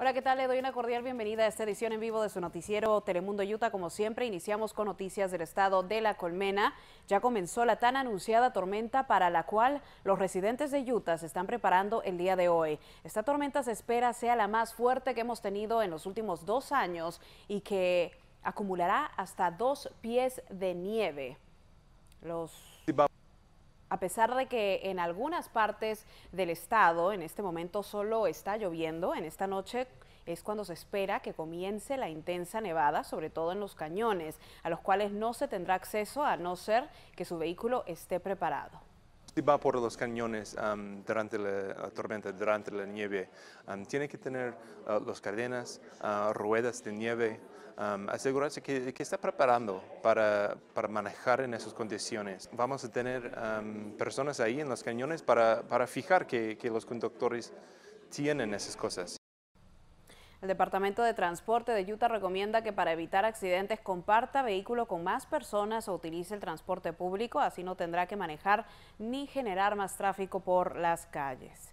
Hola, ¿qué tal? Le doy una cordial bienvenida a esta edición en vivo de su noticiero Telemundo Utah. Como siempre, iniciamos con noticias del estado de La Colmena. Ya comenzó la tan anunciada tormenta para la cual los residentes de Utah se están preparando el día de hoy. Esta tormenta se espera sea la más fuerte que hemos tenido en los últimos dos años y que acumulará hasta dos pies de nieve. Los a pesar de que en algunas partes del estado en este momento solo está lloviendo, en esta noche es cuando se espera que comience la intensa nevada, sobre todo en los cañones, a los cuales no se tendrá acceso a no ser que su vehículo esté preparado va por los cañones durante la tormenta, durante la nieve. tiene que tener ah, las cadenas, ah, ruedas de nieve, asegurarse que, está preparando para, manejar en esas condiciones. Vamos a tener personas ahí en los cañones para, fijar que los conductores tienen esas cosas. El Departamento de Transporte de Utah recomienda que para evitar accidentes comparta vehículo con más personas o utilice el transporte público, así no tendrá que manejar ni generar más tráfico por las calles.